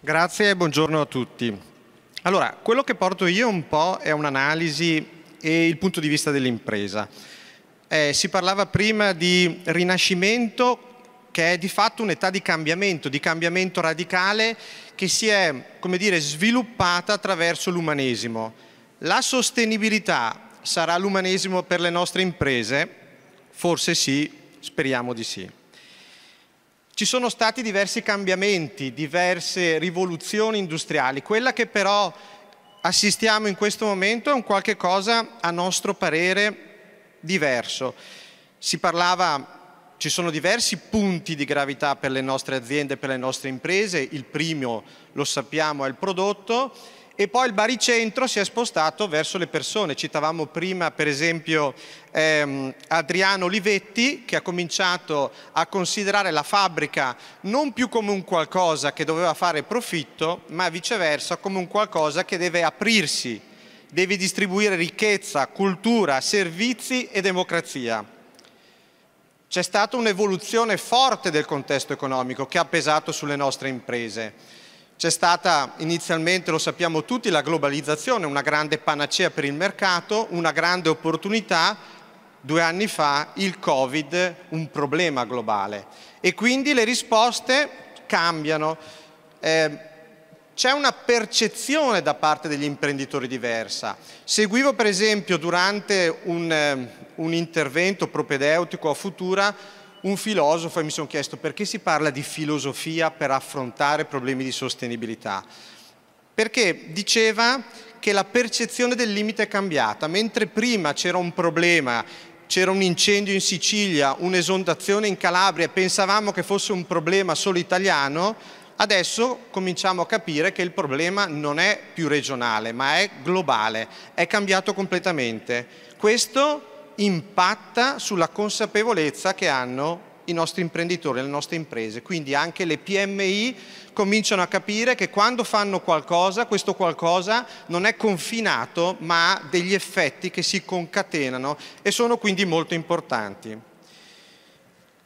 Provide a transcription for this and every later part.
Grazie e buongiorno a tutti. Allora, quello che porto io un po' è un'analisi e il punto di vista dell'impresa. Eh, si parlava prima di rinascimento che è di fatto un'età di cambiamento, di cambiamento radicale che si è, come dire, sviluppata attraverso l'umanesimo. La sostenibilità sarà l'umanesimo per le nostre imprese? Forse sì, speriamo di sì. Ci sono stati diversi cambiamenti, diverse rivoluzioni industriali. Quella che però assistiamo in questo momento è un qualche cosa, a nostro parere, diverso. Si parlava, ci sono diversi punti di gravità per le nostre aziende, per le nostre imprese. Il primo, lo sappiamo, è il prodotto e poi il baricentro si è spostato verso le persone. Citavamo prima per esempio ehm, Adriano Olivetti che ha cominciato a considerare la fabbrica non più come un qualcosa che doveva fare profitto, ma viceversa come un qualcosa che deve aprirsi, deve distribuire ricchezza, cultura, servizi e democrazia. C'è stata un'evoluzione forte del contesto economico che ha pesato sulle nostre imprese c'è stata inizialmente, lo sappiamo tutti, la globalizzazione, una grande panacea per il mercato, una grande opportunità. Due anni fa il Covid, un problema globale. E quindi le risposte cambiano. Eh, c'è una percezione da parte degli imprenditori diversa. Seguivo per esempio durante un, ehm, un intervento propedeutico a Futura un filosofo e mi sono chiesto perché si parla di filosofia per affrontare problemi di sostenibilità. Perché diceva che la percezione del limite è cambiata, mentre prima c'era un problema c'era un incendio in Sicilia, un'esondazione in Calabria e pensavamo che fosse un problema solo italiano, adesso cominciamo a capire che il problema non è più regionale, ma è globale, è cambiato completamente. Questo impatta sulla consapevolezza che hanno i nostri imprenditori, le nostre imprese. Quindi anche le PMI cominciano a capire che quando fanno qualcosa, questo qualcosa non è confinato, ma ha degli effetti che si concatenano e sono quindi molto importanti.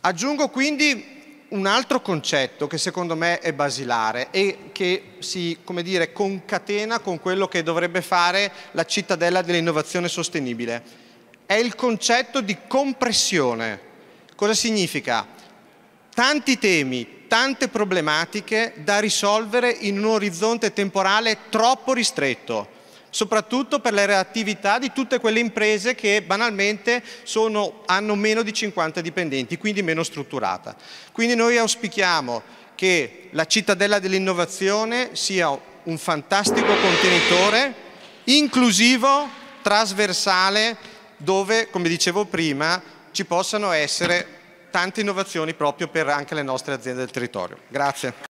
Aggiungo quindi un altro concetto che secondo me è basilare e che si dire, concatena con quello che dovrebbe fare la cittadella dell'innovazione sostenibile è il concetto di compressione. Cosa significa? Tanti temi, tante problematiche da risolvere in un orizzonte temporale troppo ristretto soprattutto per le reattività di tutte quelle imprese che banalmente sono, hanno meno di 50 dipendenti, quindi meno strutturata. Quindi noi auspichiamo che la cittadella dell'innovazione sia un fantastico contenitore inclusivo, trasversale, dove, come dicevo prima, ci possano essere tante innovazioni proprio per anche le nostre aziende del territorio. Grazie.